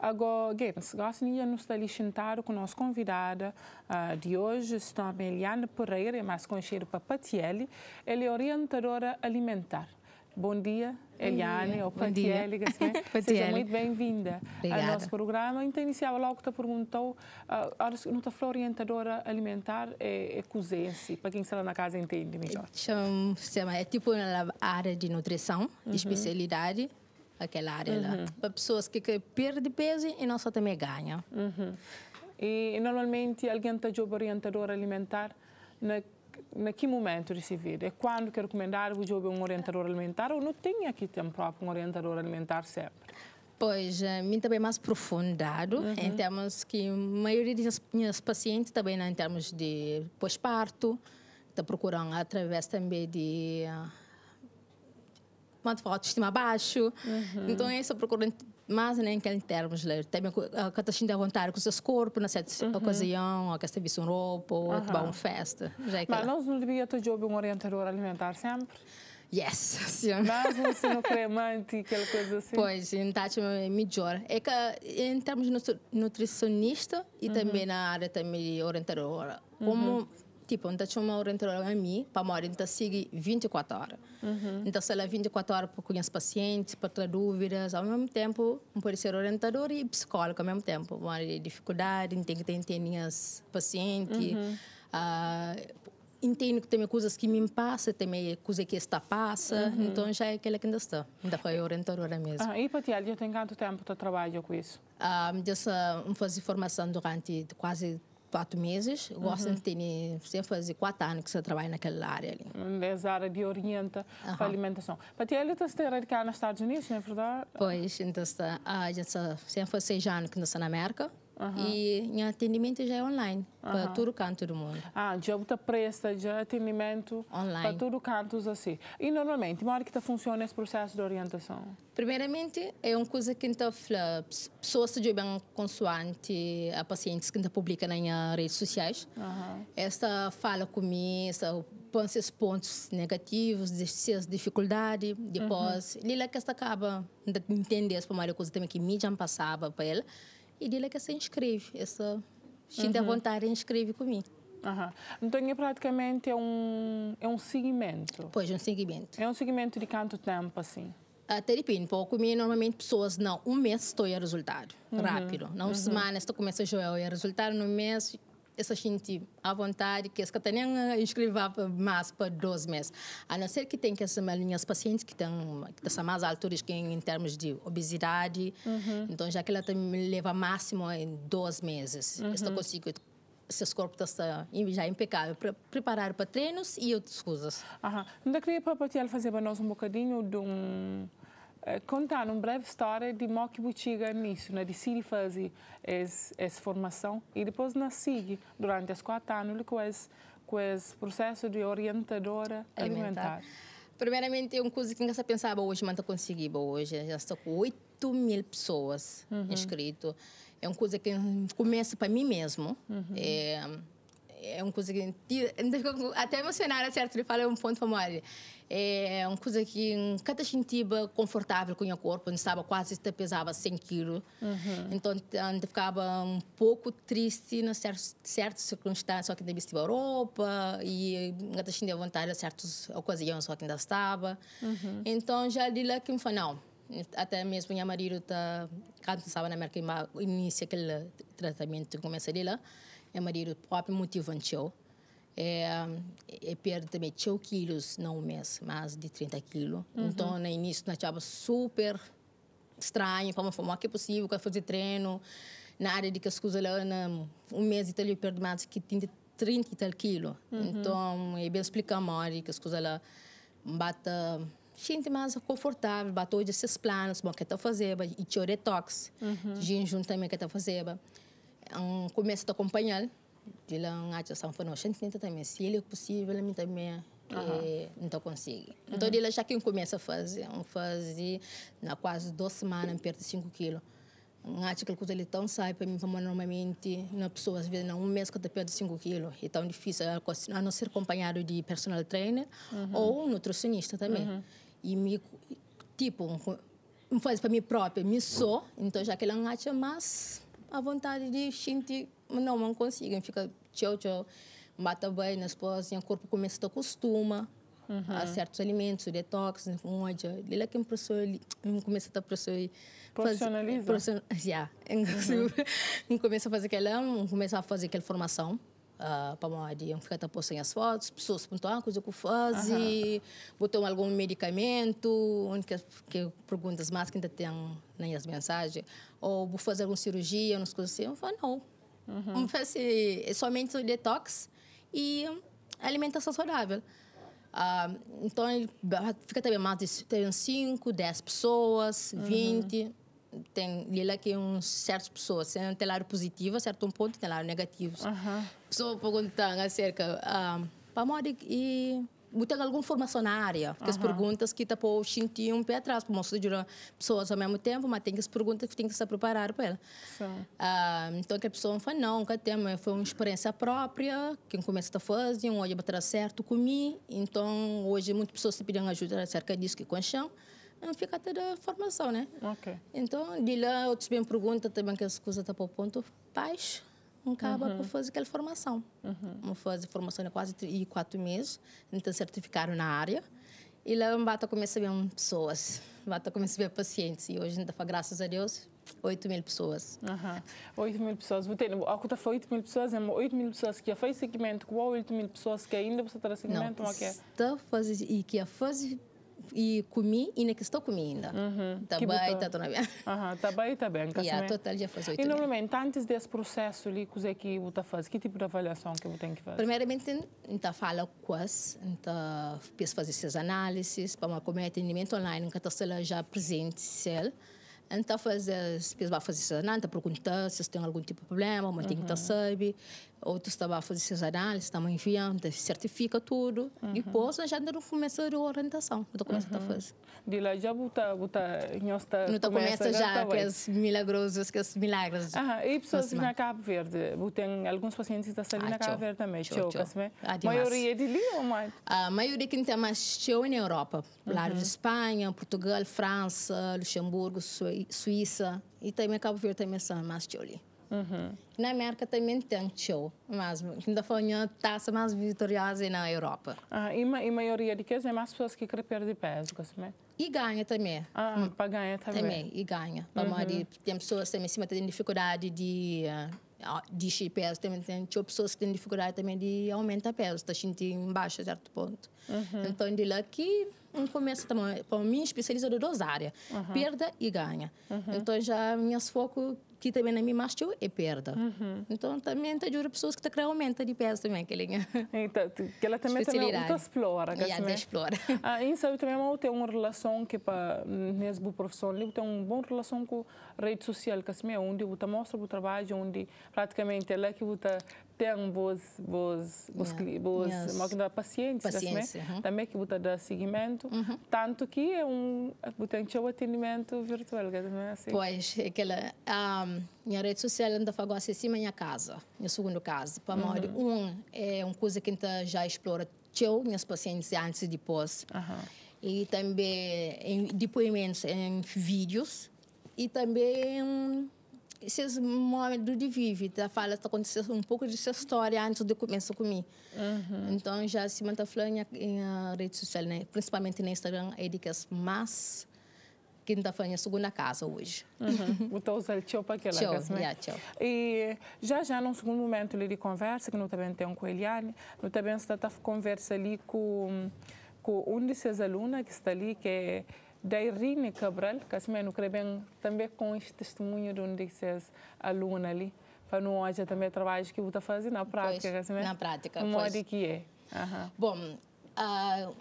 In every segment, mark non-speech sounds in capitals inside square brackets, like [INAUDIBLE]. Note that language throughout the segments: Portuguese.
Agora, Games, gostaria de nos felicitar com a nossa convidada uh, de hoje, está Meliane Pereira, é mais conhecida para Patielli. Ela é orientadora alimentar. Bom dia, Eliane, ou Patiele, né? [LAUGHS] seja muito bem-vinda ao nosso programa. Então, iniciava logo te perguntou, uh, não te orientadora alimentar é, é cozinha, para quem está na casa entende melhor. Chama, é tipo na área de nutrição, uhum. especialidade, aquela área uhum. lá. Para pessoas que, que perdem peso e não só também ganham. Uhum. E, normalmente alguém está de orientador alimentar na na que momento receber? É quando que recomendar o jogo é um orientador alimentar ou não tem aqui tem próprio um orientador alimentar sempre? Pois, eh, mim também é mais aprofundado, uhum. em termos que a maioria das minhas pacientes também né, em termos de pós-parto, está procurando através também de ah, quanto para a autoestima baixo. Uhum. Então, isso eu procuro mais né, em termos de Tem a questão de vontade com os seus corpos na certa uhum. ocasião, ou que estás vestindo roupa, ou uhum. uma festa. É Mas nós não devíamos ter um orientador alimentar sempre? Yes, [LAUGHS] sim. Mas um sino cremante, aquela coisa assim. Pois, então é melhor. É que em termos de nutricionista e uhum. também na área também orientadora, como... Uhum Tipo, então tinha uma orientadora a mim, para morrer, então sigue 24 horas. Uhum. Então, se ela 24 horas para conhecer pacientes, para ter dúvidas, ao mesmo tempo, pode ser orientador e psicólogo ao mesmo tempo. Uma dificuldade, tem que entender minhas pacientes. Uhum. Uh, entendo que tem coisas que me passam, tem coisas que está passa, uhum. então já é aquela que ainda está, ainda foi orientadora mesmo. Ah, e para ti, já tem quanto tempo tu trabalha com isso? Ah, eu faço formação durante quase quatro meses. Gosto uhum. de ter, sempre fazer quatro anos que eu trabalho naquela área ali. Nessa área de orienta uhum. para alimentação. Patiela está a radicar nos Estados Unidos, não é verdade? Pois, então está, ah, já sempre foi seis anos que estou na América. E em atendimento já é online, para todo canto do mundo. Ah, já está presta, já é atendimento online. para todo canto, assim. E normalmente, como é que tá funciona esse processo de orientação? Primeiramente, é uma coisa que então pessoas se bem consoante a pacientes que então publica nas redes sociais. Esta fala comigo, esta põe seus pontos negativos, suas dificuldades, depois, uh lila que esta acaba de entender essa primeira coisa também que já passava para ela e dele que se inscreve. Essa, se uhum. vontade, inscreve comigo. Uhum. Então é praticamente é um, é um seguimento. Pois, um seguimento. É um seguimento de quanto tempo, assim? Até depende, porque comigo normalmente pessoas, não, um mês estou a resultado, uhum. rápido. Não, uhum. semana estou começando a jogar o resultado, no mês essa gente à vontade, que as catanianas inscrever mais para 12 meses. A não ser que tem que essa linhas pacientes que estão que mais alturas que em, em termos de obesidade. Uhum. Então, já que ela também leva máximo em 12 meses. Uhum. Estou consigo seus corpos estão já impecável para preparar para treinos e outras coisas. Aham. Não queria para a fazer para nós um bocadinho de um eh, contar uma breve história de como que chega nisso, né? de se fazer essa, essa formação e depois na SIG, durante as quatro anos, com esse, com esse processo de orientadora alimentar. alimentar. Primeiramente, uma coisa que nunca pensava hoje, mas não consegui hoje. Já estou com 8 mil pessoas uhum. inscritas. É uma coisa que começa para mim mesmo. Uhum. É é, é uma coisa que até emocionar certo ele fala é um ponto famoso é, é uma coisa que cada sentia confortável com o corpo não estava quase até pesava 100 kg uhum. então eu ficava um pouco triste em certas certas circunstâncias só que ainda vestia roupa e até sentia vontade em certas ocasiões só que ainda estava uhum. então já de lá que me falou não até mesmo minha marido tá quando estava na América inicia aquele tratamento começa de lá é marido próprio motivante eu é, é perda também 2 quilos não um mês mas de 30 quilos uhum. então no início nós estava super estranho como foi que é possível quando fazer treino na área de que as coisas um mês e tal eu perdi mais que 30, 30 e tal quilos uhum. então é bem explicar mais que as coisas lá bata gente mais confortável, bateu de esses planos, bom, que tá fazendo, e tio detox, uhum. junto também que tá fazendo ang começo de acompanhar de lá um acha são falando gente tenta também se ele é possível ele também e não estou conseguindo. Então, ele já que eu começo a fazer, eu fazer na quase duas semanas, eu de 5 quilos. Acho que ele tão sai para mim, como normalmente, uma pessoa, às vezes, não, um mês que eu perdo 5 quilos. É tão difícil, a não ser acompanhado de personal trainer uhum. ou nutricionista também. Uhum. E me, tipo, eu faz para mim própria, me sou, então já que ele não acha mais a vontade de sentir, mas não, não consigo, Fica tchau, tchau, mata bem nas pós, o corpo começa a acostumar uhum. a certos alimentos, o detox, com ódio. É que é começa a pessoa profissionalizar. Profissionalizar. [LAUGHS] Yeah. Uhum. [LAUGHS] começa a fazer aquela, começa a fazer aquela formação Uh, ah, pamoja ficar tapou sem as fotos, pessoas perguntam ah, coisa que fazem, uhum. botam algum medicamento, onde que perguntas mais que ainda tem nem as mensagens, ou vou fazer alguma cirurgia, umas coisas assim, eu falo não. Uhum. Assim, é somente o detox e alimentação saudável. Uh, então, fica também mais de 5, 10 pessoas, 20. Uhum tem lá é que um certas pessoas tem um telar positivo certo um ponto tem telar negativo uh -huh. pessoa perguntam acerca um, ah, para moda e tem alguma formação na área que uh -huh. as perguntas que tá por sentir um pé atrás para mostrar pessoas ao mesmo tempo mas tem as perguntas que tem que se preparar para ela uh, então que a pessoa fala não que tem foi uma experiência própria que começa a fazer um olho para certo comi então hoje muitas pessoas se pedem ajuda acerca disso que chão fica até da formação, né? Ok. Então, de lá, outros bem perguntam também que as coisas estão tá para o ponto, pais, não cabe uhum. para fazer aquela formação. Uhum. Uma fazer formação é quase e quatro meses, então certificaram na área. E lá bato a começar a ver pessoas, a começar a ver pacientes. E hoje, ainda, graças a Deus, 8 mil pessoas. Uhum. 8 mil pessoas. Portanto, a conta foi 8 mil pessoas, é 8 mil pessoas que já fez segmento, qual 8 mil pessoas que ainda você terá segmento? Não, é, é? está fazer, e que já fazer e куми, и некисто куми инда. Табай та bem. Está [LAUGHS] bem, está bem. total já faz oito. E normalmente antes desse processo ali, que é que você faz? Que tipo de avaliação que você tem que fazer? Primeiramente, então fala as, então pensa fazer essas análises para como é atendimento online, que está já presente, Então fazer, pensa fazer essas análises, tá perguntar se tem algum tipo de problema, manter que está uhum. sabe outros seus análises, estamos enviando, certifica tudo. Uhum. Depois, já não começa a orientação, não começa uhum. a fazer. De lá já buta, buta, nós tá Não começa, começa já aqueles milagrosos, aqueles milagres. Aham, e pessoas na Cabo Verde, tem alguns pacientes da ali ah, na Cabo Verde também, tchau, tchau. A maioria de ali ou mais? A maioria que tem mais tchau na Europa, lá uhum. de Espanha, Portugal, França, Luxemburgo, Suíça, e também Cabo Verde também são mais tchau ali. Uhum. Na América também tem show, mas ainda foi uma taça mais vitoriosa na Europa. Ah, e, a maioria de que é mais pessoas que querem perder peso, assim, e ganha também. Ah, hum. para ganhar também. Também, e ganha. Para uhum. tem pessoas também que têm dificuldade de, ah, ah, de peso, também tem, tem tipo, pessoas que têm dificuldade também de aumentar peso, está sentindo embaixo a certo ponto. Uhum. Então, de lá que um começo também, para mim, especializa em duas áreas, uhum. perda e ganha. Uhum. Então, já minhas foco que também não me mastiu é perda. Uhum. Então também tem jura pessoas que te aumenta de peso também, que linha. [LAUGHS] Então, que ela também também muito né? explora, que yeah, explora. Ah, em sabe também eu é tenho uma relação que é para mesmo profissão, eu tenho uma boa relação com a rede social, que assim é né? onde eu mostra o trabalho, onde praticamente ela é que eu tem boas boas boas yeah. boas yes. máquina pacientes, paciência, também, né? uhum. também que você dá seguimento, uhum. tanto que é um tem seu atendimento virtual, que também assim. Pois, aquela um, ah, minha rede social ainda fagou acima minha casa, minha segundo casa. Para uhum. um é uma coisa que a já explora teu, minhas pacientes antes e depois. E também em depoimentos em vídeos e também hum, esses momentos de da tá? fala está acontecendo um pouco de sua história antes de começar comigo. Uhum. Então já se mantém falando em, em, em eh, rede social, né? principalmente no Instagram, é de dicas mais quinta-feira, segunda casa hoje. Uhum. Então, uhum. o tchau para aquela tchau, né? yeah, tchau. E já já, num segundo momento ali de conversa, que não também tem com a Eliane, não também está a conversa ali com, com um de seus alunos que está ali, que é da Irine Cabral, que assim mesmo bem também com este testemunho de um de seus alunos ali, para não haja também trabalho que você está fazendo na prática, pois, assim Na prática, Como é que é? Uhum. Bom, uh,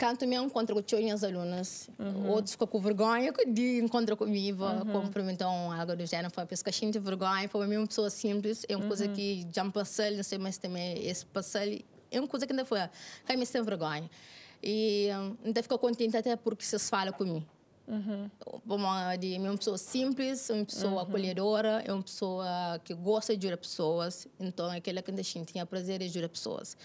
canto me encontro com as alunas, uhum. outros ficam com vergonha de encontrar comigo, uhum. cumprimentam algo do gênero, foi pesca de vergonha, foi uma pessoa simples, é uma uhum. coisa que já me passou não sei mais também, esse passei, é uma coisa que ainda foi, cai me sem vergonha. E hum, ainda ficou contente até porque vocês falam comigo. Uhum. Uma, de, é uma pessoa simples, uma pessoa uhum. acolhedora, é uma pessoa que gosta de ajudar pessoas. Então, é aquela que ainda tinha prazer em ajudar pessoas.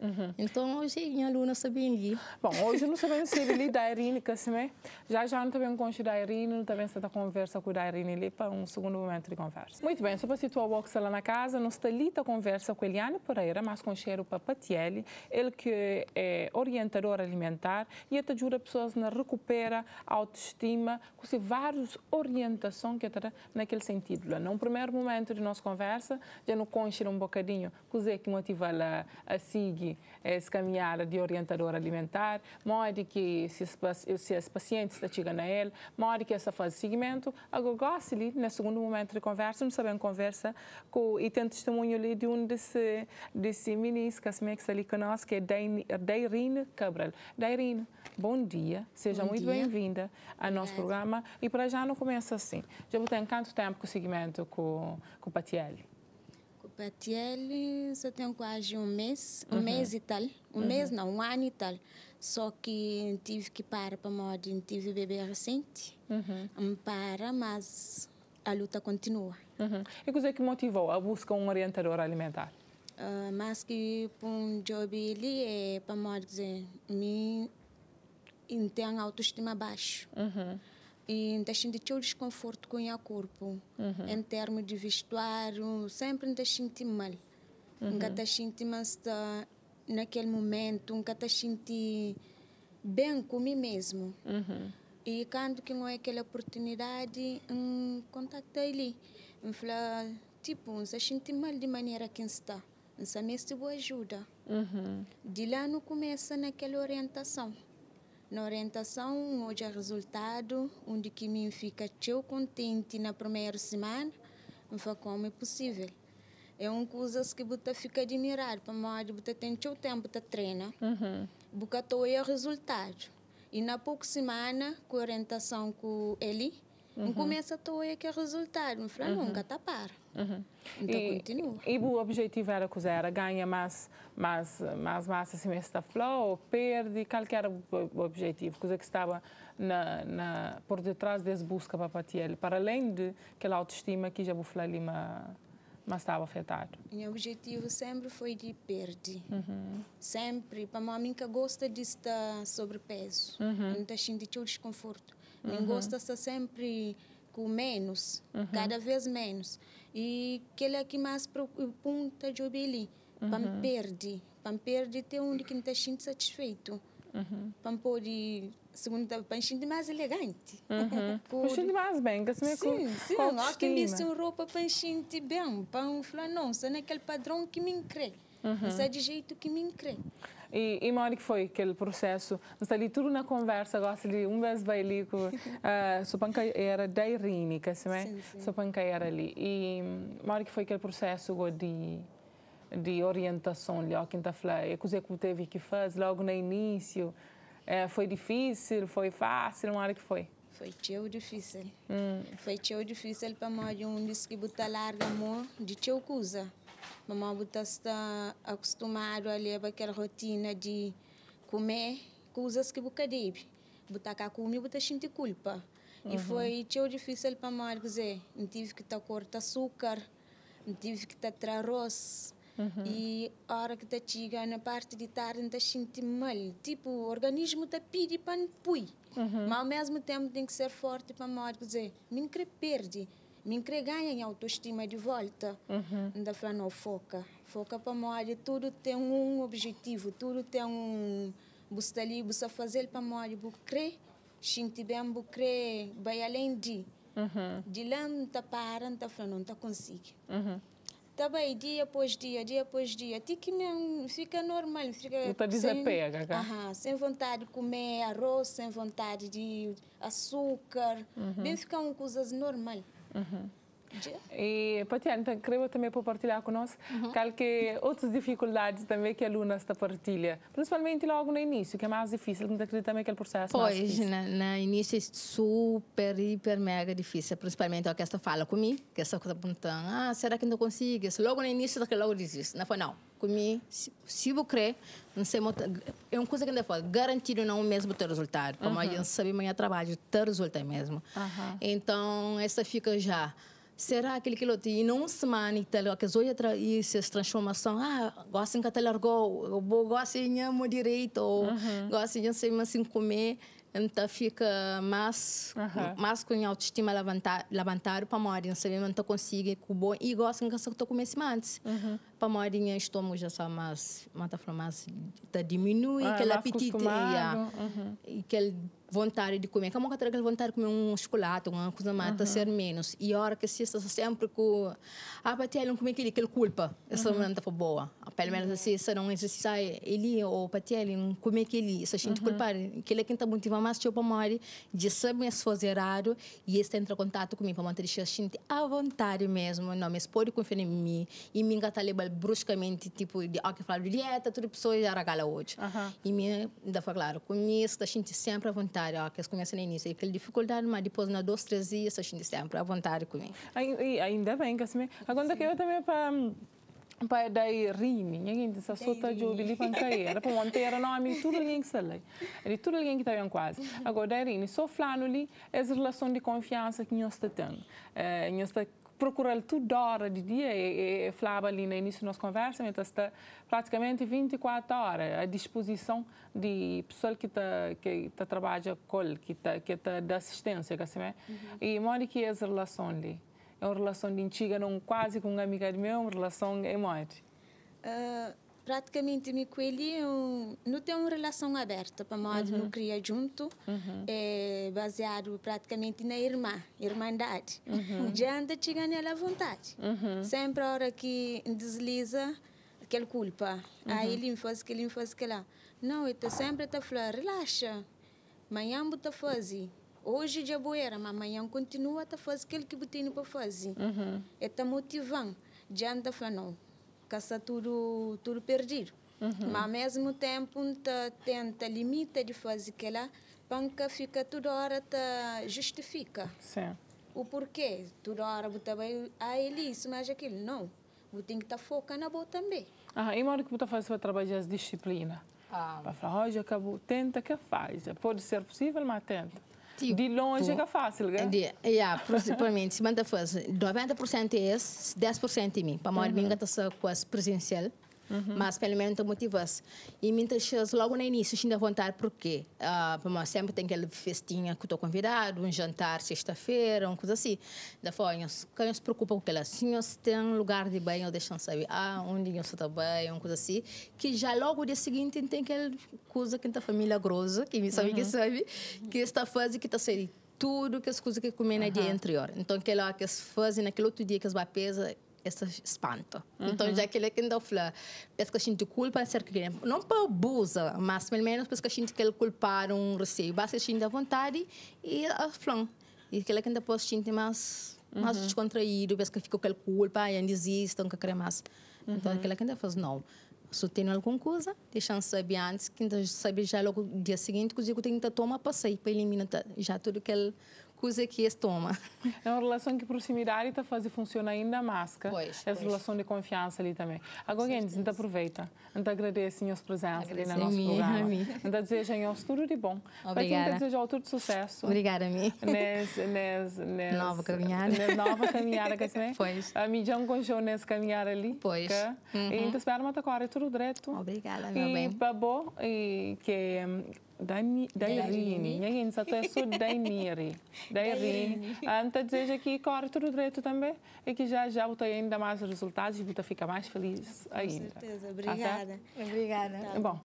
Uhum. Então, hoje minha aluna sabia ali. Bom, hoje não sabemos se ele da Irine, que se me... Já já não também conheço da Irine, não também está conversa com a Irine ali para um segundo momento de conversa. Muito bem, para situar o que lá na casa, nós está ali a conversa com a Eliane Pereira, mas com cheiro para Patielli, ele que é orientador alimentar e até ajuda pessoas na recupera a autoestima, com várias orientações que está naquele sentido. Lá. no primeiro momento de nossa conversa, já não conheço um bocadinho, que é que motiva a seguir que é, se caminhar de orientador alimentar, modo que se, se as pacientes chegam a ele, modo que essa fase de seguimento. Agora, gosto ali, no né, segundo momento de conversa, não sabemos conversa, com, e tem testemunho ali de um desse, desse ministro que se ali conosco, que é Dairine Cabral. Dairine, bom dia, seja bom muito bem-vinda ao nosso programa. E para já não começa assim, já vou ter tanto tempo com o seguimento com, com o Patielli. Para ele, só tenho quase um mês, um uhum. mês e tal. Um uhum. mês não, um ano e tal. Só que tive que parar para morrer, tive bebê recente. Uhum. Para, mas a luta continua. Uhum. E o é que motivou a busca um orientador alimentar? Uh, mas que para um job ele é para dizer me tem autoestima baixa. Uhum e deixando ter desconforto com o corpo uhum. em termos de vestuário sempre não senti mal uhum. nunca te senti mas naquele momento nunca te senti bem comigo mesmo uhum. e quando que não é aquela oportunidade um contactei ele um falar tipo não senti mal de maneira que está não se me boa ajuda uhum. de lá não começa naquela orientação na orientação, hoje é resultado, onde que me fica tão contente na primeira semana, me foi como é possível. É uma coisa que você fica admirado, para modo você tem teu tempo para treinar, uhum. você é o resultado. E na pouca semana, com orientação com ele, não começa a toa e quer resultado, mas uhum. nunca está Uhum. Então e, continua. E o objetivo era que era ganha mais, mais, mais massa semestre-flor assim ou perde, qual era o objetivo? Coisa que estava na, na, por detrás dessa busca para Patiel, para além de aquela autoestima que já vou falar ali, mas estava afetado. Meu objetivo sempre foi de perder. Uhum. Sempre. Para mim que gosta de estar sobrepeso. Uhum. Não está sentindo desconforto. Uhum. Gosta está sempre com menos, uhum. cada vez menos. E aquele é que mais pro, punta de obeli, uhum. para perder, para perder ter um que não está satisfeito. Uhum. Para pôr segundo tá, para encher mais elegante. Uhum. [LAUGHS] Por... mais bem, que assim é Sim, sim. que quem disse roupa para encher bem, para um isso é aquele padrão que me crê. Uhum. Isso é de jeito que me crê. E, e onde que foi aquele processo? Mas ali tudo na conversa, gosto de um das bailico, uh, [LAUGHS] eh, supanca era da Irine, que se me supanca era ali. E hum, onde que foi aquele processo de de orientação ali, ó, quinta-feira, O que que teve que fazer logo no início. É, foi difícil, foi fácil, uma hora que foi? Foi teu difícil. Hum. Foi teu difícil para nós, um disse que botar larga mão de teu coisa. Mamãe está acostumado a levar aquela rotina de comer coisas que você deve. Botar cá comer, botar sente culpa. Uhum. E foi tão difícil para mim, dizer, não tive que tá cortar açúcar, não tive que tá tirar arroz. Uhum. E a hora que tá chega na parte de tarde, não tá sentindo mal. Tipo, o organismo tá pedindo para não pui. Uhum. Mas ao mesmo tempo tem que ser forte para mim, dizer, não quer perder me entregar em autoestima de volta. Uhum. Ainda fala, não, foca. Foca para morrer. Tudo tem um objetivo, tudo tem um... Você ali, você fazer para morrer, você crê, Shinti bem, você Vai além de... Uhum. De lá não está parando, está não está conseguindo. Uhum. Tá bem, dia após dia, dia após dia. Até que não fica normal. Fica não está desapega, sem, tá? sem vontade de comer arroz, sem vontade de açúcar. Uhum. Bem, ficam coisas normais. E, Tatiana, é, então, creio também por partilhar conosco uhum. outras dificuldades também que Luna está partilha, principalmente logo no início, que é mais difícil, não acredito também que é o processo Pois, na, na, início é super, hiper, mega difícil, principalmente a questão fala comigo, que está perguntando, ah, será que não consigo? Logo no início, logo diz isso. Não foi, não comi, se, você crer, não sei, é uma coisa que ainda é falo, garantido não mesmo ter resultado, como uhum. a gente sabe, amanhã trabalho, ter resultado mesmo. Uhum. Então, essa fica já. Será aquele que lote em não semana e tal, tá que hoje e essas transformações, ah, gosto que te largou, gosto de amo direito, ou uhum. gosto de sei mas comer, então fica mais uhum. mais com autoestima levantar levantar para morrer, não sei, se consigo, é com bom e gosto que só estou comendo antes. Uhum para pamarinha estômago já está mais mata flamas tá diminui ah, é aquele apetite é. uhum. e aquele vontade de comer como que aquela vontade de comer um chocolate uma coisa mais tá uhum. ser menos e a hora que se está tá sempre com ah é ele não comer aquele aquele culpa essa uhum. não tá boa ah, pelo menos uhum. se não exercitar ele ou ele não comer aquele se a gente uhum. culpar aquele que está motivando mais tipo mori de saber se fazer errado e esse entra em contato comigo para manter a gente assim, à vontade mesmo não me expor confiar em mim e me engatar bruscamente, tipo, de alguém falar de dieta, tudo pessoas já regala hoje. Uhum. E minha, ainda foi claro, com isso, a gente sempre à vontade, ó, que começa no início, aquela dificuldade, mas depois, na dois, três dias, a gente sempre à vontade comigo. Ainda bem, assim Agora, que eu também para pa dai rimi ñangi sa sota jobi li pan carriera [LAUGHS] pa montera no ami tudo ninguém que salei ali tudo ninguém que tá bem quase mhm. agora dai rimi só flano ali é relação de confiança que nós temos, eh, nós tá procurar tudo hora de dia e, e, e falava ali no início da nossa conversa, então está praticamente 24 horas à disposição de pessoa que está que tá trabalha com que está que está da assistência, que assim é. Uhum. E mora que é a relação ali é uma relação de antiga, não quase com uma amiga de meu, é uma relação é morte. Uh, praticamente me com ele eu não tenho uma relação aberta para nós uhum. não cria junto uhum. é baseado praticamente na irmã irmandade uhum. já anda chegando ela à vontade uhum. sempre a hora que desliza aquele culpa aí uhum. ele me faz que ele me faz que lá não eu sempre a falar, relaxa amanhã vou tá fazer Hoje já boeira, mas amanhã continua a fazer aquilo que botinho para fazer. Uhum. Está é motivando. Já anda falando, caça tudo, tudo perdido. Uhum. Mas ao mesmo tempo tá, tenta limita de fazer aquela, para panca fica toda hora tá justifica Sim. o porquê toda hora você vai ah ele isso mas aquilo não você tem que estar tá focando na boa também ah e hora que você faz para trabalhar as disciplina ah. para falar hoje acabou tenta que faz pode ser possível mas tenta Tipo, de longe é fácil, né? De, yeah, para mim, se manda 90% é esse, 10% é mim. Para a maior uhum. minha está com as presencial uhum. mas pelo menos motivas. E muitas vezes, logo no início, de vontade porque uh, sempre tem aquela festinha que estou convidado, um jantar sexta-feira, uma coisa assim. Da forma, quem se preocupa com aquela, assim, se tem lugar de banho, deixam saber, ah, onde eu está bem, uma coisa assim, que já logo dia seguinte tem aquela coisa que a família grossa, que me sabe uhum. que sabe, que está fazendo, que está sendo tudo que as coisas que comem no é dia anterior. Então, aquela que fazem naquele outro dia que as vai pesar, esse espanto. Mm-hmm. Então, já que ele ainda fala, pensa que a gente culpa ser não para abuso, mas pelo menos pensa que a gente quer culpar um receio. Basta a gente à vontade e a flan. E aquele que ainda pode sentir mais, mais uhum. Mm-hmm. descontraído, pensa que ficou com culpa e ainda existe, não quer mais. Então, aquele que ainda faz, não se tem alguma coisa, deixando saber antes, que ainda então sabe já logo no dia seguinte, que eu tenho que tomar sair, para eliminar já tudo aquele coisa que eles É uma relação que proximidade está fazendo funcionar ainda mais, pois, essa relação de confiança ali também. Agora, gente, então aproveita, então agradece a presença ali no nosso mim, programa. Então deseja a tudo de bom. Obrigada. Então deseja tudo de sucesso. Obrigada a mim. Nes, nova caminhada. Nes nova caminhada que você né? Pois. A já um conjunto nesse caminhar ali. Pois. Que, uhum. E então espero uma agora tudo direto. Obrigada, meu e, bem. E e que daimi, dairini. Ninguém sabe, é só daimiri. [LAUGHS] Dairini. Então, ah, deseja que corre tudo direito também e que já já tem ainda mais resultados e você fica mais feliz ainda. Com certeza. Tá Obrigada. Tá Obrigada. Bom,